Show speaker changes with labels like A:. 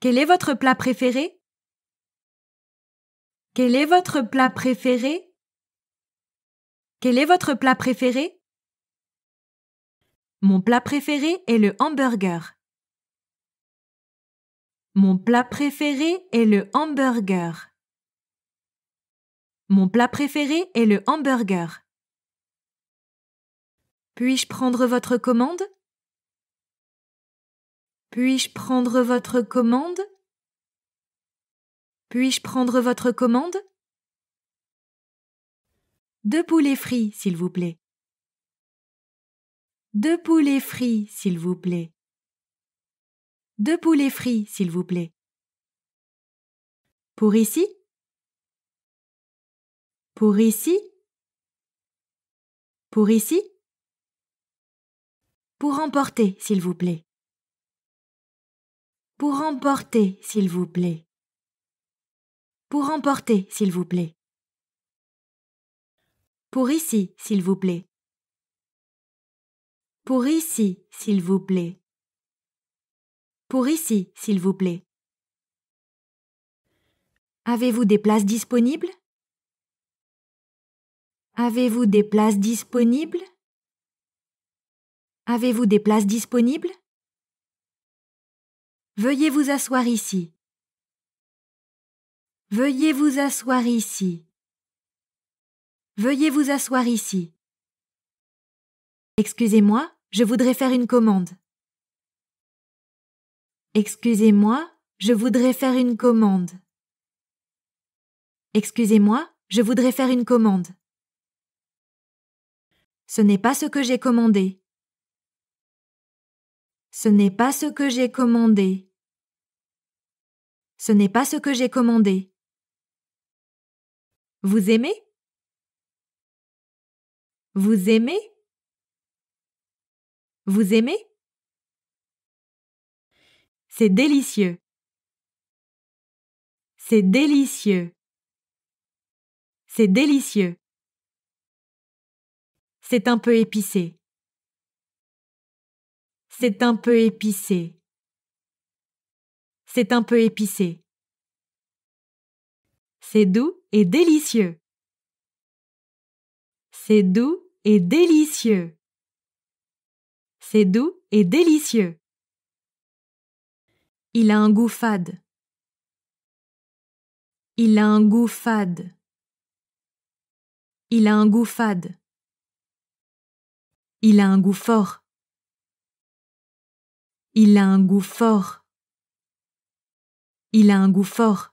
A: Quel est votre plat préféré Quel est votre plat préféré Quel est votre plat préféré Mon plat préféré est le hamburger. Mon plat préféré est le hamburger. Mon plat préféré est le hamburger. Puis-je prendre votre commande puis-je prendre votre commande Puis-je prendre votre commande Deux poulets frits, s'il vous plaît. Deux poulets frits, s'il vous plaît. Deux poulets frits, s'il vous plaît. Pour ici Pour ici Pour ici Pour emporter, s'il vous plaît. Pour emporter, s'il vous plaît. Pour emporter, s'il vous plaît. Pour ici, s'il vous plaît. Pour ici, s'il vous plaît. Pour ici, s'il vous plaît. Avez-vous des places disponibles Avez-vous des places disponibles Avez-vous des places disponibles Veuillez vous asseoir ici. Veuillez vous asseoir ici. Veuillez vous asseoir ici. Excusez-moi, je voudrais faire une commande. Excusez-moi, je voudrais faire une commande. Excusez-moi, je voudrais faire une commande. Ce n'est pas ce que j'ai commandé. Ce n'est pas ce que j'ai commandé. Ce n'est pas ce que j'ai commandé. Vous aimez Vous aimez Vous aimez C'est délicieux. C'est délicieux. C'est délicieux. C'est un peu épicé. C'est un peu épicé. C'est un peu épicé. C'est doux et délicieux. C'est doux et délicieux. C'est doux et délicieux. Il a un goût fade. Il a un goût fade. Il a un goût fade. Il a un goût fort. Il a un goût fort. Il a un goût fort.